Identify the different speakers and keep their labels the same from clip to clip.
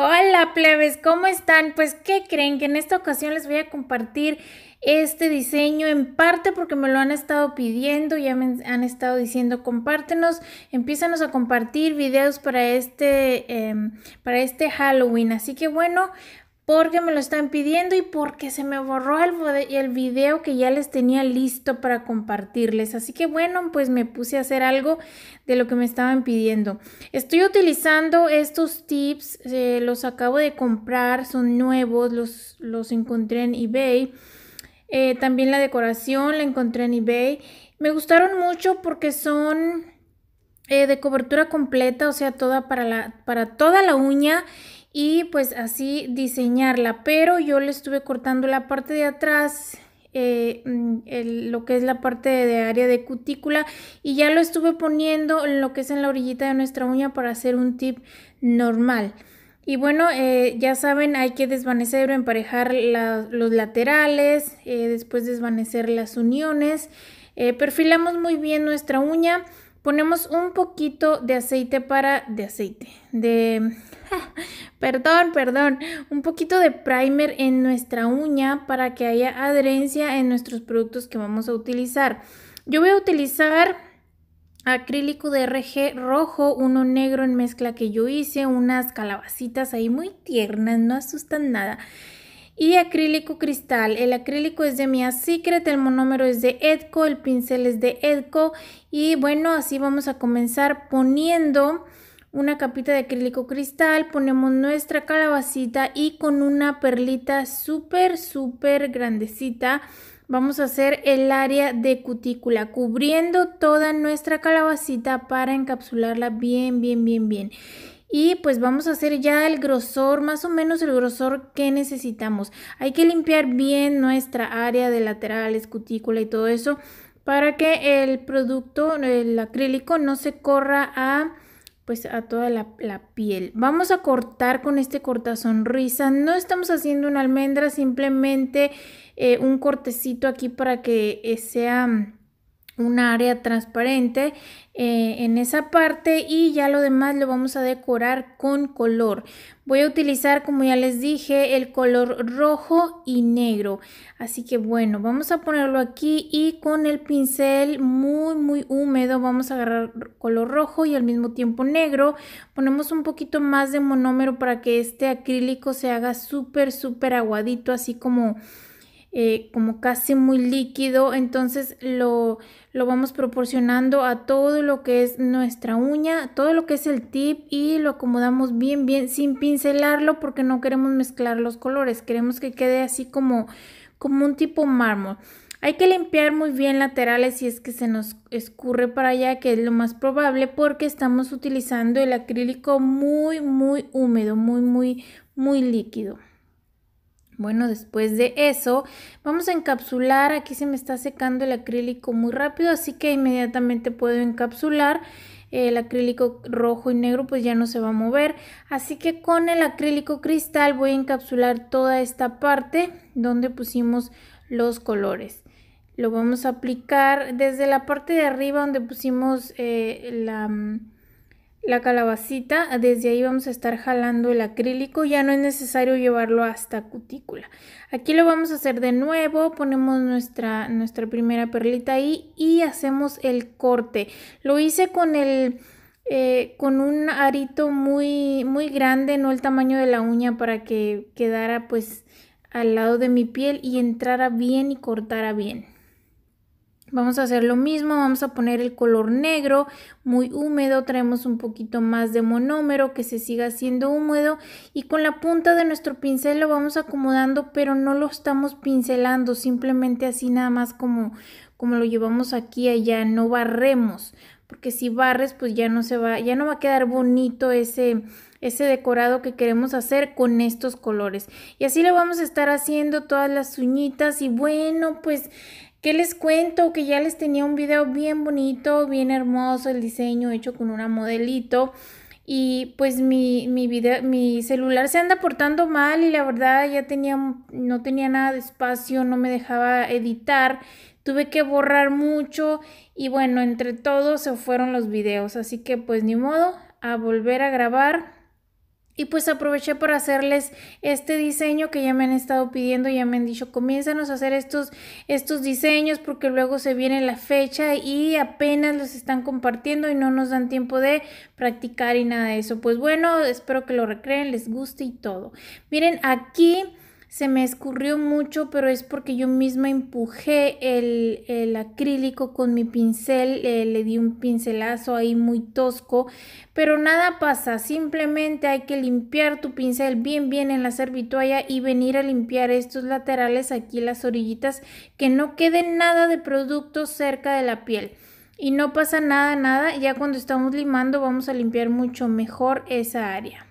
Speaker 1: Hola plebes, ¿cómo están? Pues ¿qué creen? Que en esta ocasión les voy a compartir este diseño en parte porque me lo han estado pidiendo, ya me han estado diciendo compártenos, empiezanos a compartir videos para este, em, para este Halloween. Así que bueno, porque me lo están pidiendo y porque se me borró el, video que ya les tenía listo para compartirles. Así que bueno, pues me puse a hacer algo de lo que me estaban pidiendo. Estoy utilizando estos tips, eh, los acabo de comprar, son nuevos, los, los encontré en eBay. Eh, también la decoración la encontré en eBay. Me gustaron mucho porque son eh, de cobertura completa, o sea, toda para, la, para toda la uña y pues así diseñarla. Pero yo le estuve cortando la parte de atrás eh, mm, lo que es la parte de, área de cutícula y ya lo estuve poniendo en lo que es en la orillita de nuestra uña para hacer un tip normal y bueno eh, ya saben hay que desvanecer o emparejar los laterales eh, después desvanecer las uniones perfilamos muy bien nuestra uña ponemos un poquito de aceite para de aceite de perdón, perdón. Un poquito de primer en nuestra uña para que haya adherencia en nuestros productos que vamos a utilizar. Yo voy a utilizar acrílico de RG rojo, uno negro en mezcla que yo hice, unas calabacitas ahí muy tiernas, no asustan nada. Y acrílico cristal, el acrílico es de Mia Secret, el monómero es de Edco, el pincel es de Edco y bueno, así vamos a comenzar poniendo una capita de acrílico cristal, ponemos nuestra calabacita y con una perlita súper, súper grandecita vamos a hacer el área de cutícula cubriendo toda nuestra calabacita para encapsularla bien, bien, bien, bien. Y pues vamos a hacer ya el grosor, más o menos el grosor que necesitamos. Hay que limpiar bien nuestra área de laterales, cutícula y todo eso para que el producto, el acrílico, no se corra a pues a toda la, piel. Vamos a cortar con este corta sonrisa. No estamos haciendo una almendra, simplemente eh, un cortecito aquí para que eh, sea un área transparente eh, en esa parte y ya lo demás lo vamos a decorar con color. Voy a utilizar, como ya les dije, el color rojo y negro. Así que bueno, vamos a ponerlo aquí y con el pincel muy, muy húmedo vamos a agarrar color rojo y al mismo tiempo negro. Ponemos un poquito más de monómero para que este acrílico se haga súper, súper aguadito, así como eh, como casi muy líquido, entonces lo, lo vamos proporcionando a todo lo que es nuestra uña, todo lo que es el tip y lo acomodamos bien, bien, sin pincelarlo porque no queremos mezclar los colores, queremos que quede así como, como un tipo mármol. Hay que limpiar muy bien laterales si es que se nos escurre para allá, que es lo más probable porque estamos utilizando el acrílico muy, muy húmedo, muy, muy, muy líquido. Bueno, después de eso, vamos a encapsular. Aquí se me está secando el acrílico muy rápido, así que inmediatamente puedo encapsular. El acrílico rojo y negro pues ya no se va a mover. Así que con el acrílico cristal voy a encapsular toda esta parte donde pusimos los colores. Lo vamos a aplicar desde la parte de arriba donde pusimos eh, la mm, la calabacita, desde ahí vamos a estar jalando el acrílico, ya no es necesario llevarlo hasta cutícula. Aquí lo vamos a hacer de nuevo, ponemos nuestra, nuestra primera perlita ahí y hacemos el corte. Lo hice con eh, con un arito muy muy grande, no el tamaño de la uña para que quedara pues al lado de mi piel y entrara bien y cortara bien. Vamos a hacer lo mismo, vamos a poner el color negro muy húmedo, traemos un poquito más de monómero que se siga haciendo húmedo y con la punta de nuestro pincel lo vamos acomodando pero no lo estamos pincelando, simplemente así nada más como, como lo llevamos aquí allá, no barremos porque si barres pues ya no se va, ya no va a quedar bonito ese, ese decorado que queremos hacer con estos colores y así le vamos a estar haciendo todas las uñitas y bueno pues ¿Qué les cuento? Que ya les tenía un video bien bonito, bien hermoso, el diseño hecho con una modelito. Y pues mi, mi, mi celular se anda portando mal y la verdad ya tenía, no tenía nada de espacio, no me dejaba editar. Tuve que borrar mucho y bueno, entre todos se fueron los videos. Así que pues ni modo, a volver a grabar y pues aproveché para hacerles este diseño que ya me han estado pidiendo, ya me han dicho, comiénzanos a hacer estos, estos diseños porque luego se viene la fecha y apenas los están compartiendo y no nos dan tiempo de practicar y nada de eso. Pues bueno, espero que lo recreen, les guste y todo. Miren, aquí se me escurrió mucho, pero es porque yo misma empujé el, acrílico con mi pincel, eh, le di un pincelazo ahí muy tosco, pero nada pasa, simplemente hay que limpiar tu pincel bien bien en la servitualla y venir a limpiar estos laterales aquí las orillitas que no quede nada de producto cerca de la piel y no pasa nada nada ya cuando estamos limando vamos a limpiar mucho mejor esa área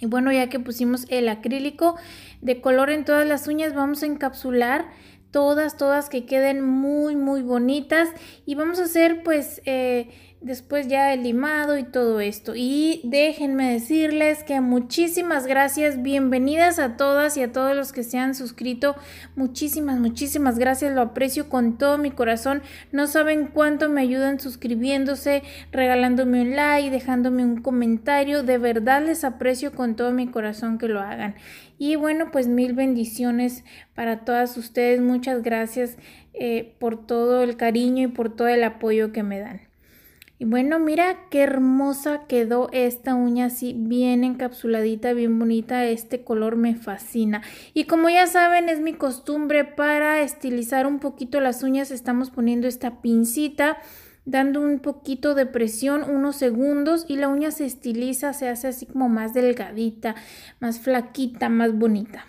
Speaker 1: y bueno, ya que pusimos el acrílico de color en todas las uñas, vamos a encapsular todas, todas que queden muy, muy bonitas. Y vamos a hacer pues... Eh, después ya el limado y todo esto. Y déjenme decirles que muchísimas gracias, bienvenidas a todas y a todos los que se han suscrito. Muchísimas, muchísimas gracias, lo aprecio con todo mi corazón. No saben cuánto me ayudan suscribiéndose, regalándome un like, dejándome un comentario. De verdad les aprecio con todo mi corazón que lo hagan. Y bueno, pues mil bendiciones para todas ustedes. Muchas gracias eh, por todo el cariño y por todo el apoyo que me dan. Y bueno, mira qué hermosa quedó esta uña así bien encapsuladita, bien bonita. Este color me fascina. Y como ya saben, es mi costumbre para estilizar un poquito las uñas. Estamos poniendo esta pincita dando un poquito de presión unos segundos y la uña se estiliza, se hace así como más delgadita, más flaquita, más bonita.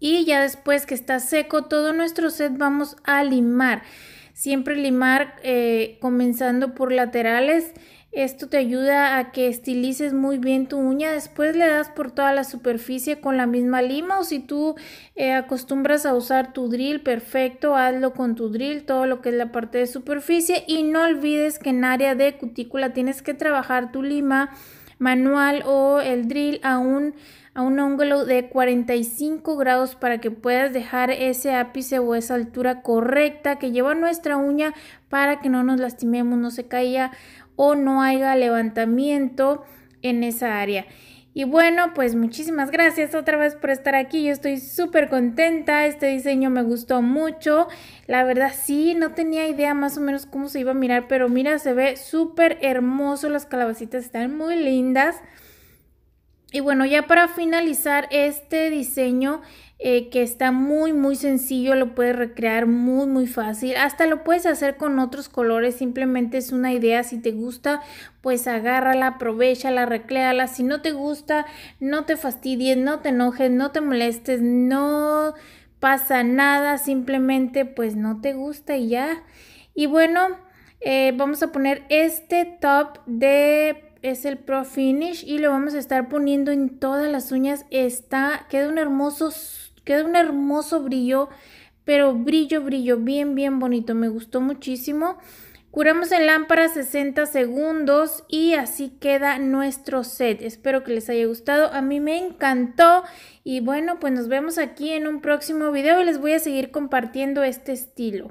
Speaker 1: Y ya después que está seco todo nuestro set vamos a limar. Siempre limar eh, comenzando por laterales. Esto te ayuda a que estilices muy bien tu uña. Después le das por toda la superficie con la misma lima o si tú eh, acostumbras a usar tu drill, perfecto, hazlo con tu drill, todo lo que es la parte de superficie. Y no olvides que en área de cutícula tienes que trabajar tu lima manual o el drill a un, a un ángulo de 45 grados para que puedas dejar ese ápice o esa altura correcta que lleva nuestra uña para que no nos lastimemos, no se caiga o no haya levantamiento en esa área. Y bueno, pues muchísimas gracias otra vez por estar aquí. Yo estoy súper contenta. Este diseño me gustó mucho. La verdad sí, no tenía idea más o menos cómo se iba a mirar, pero mira, se ve súper hermoso. Las calabacitas están muy lindas. Y bueno, ya para finalizar este diseño, eh, que está muy muy sencillo, lo puedes recrear muy muy fácil, hasta lo puedes hacer con otros colores, simplemente es una idea, si te gusta pues agárrala, aprovechala, recléala. si no te gusta no te fastidies, no te enojes, no te molestes, no pasa nada, simplemente pues no te gusta y ya. Y bueno, eh, vamos a poner este top de es el Pro Finish y lo vamos a estar poniendo en todas las uñas. Está, queda un hermoso Queda un hermoso brillo, pero brillo, brillo, bien, bien bonito. Me gustó muchísimo. Curamos en lámpara 60 segundos y así queda nuestro set. Espero que les haya gustado. A mí me encantó y bueno, pues nos vemos aquí en un próximo video les voy a seguir compartiendo este estilo.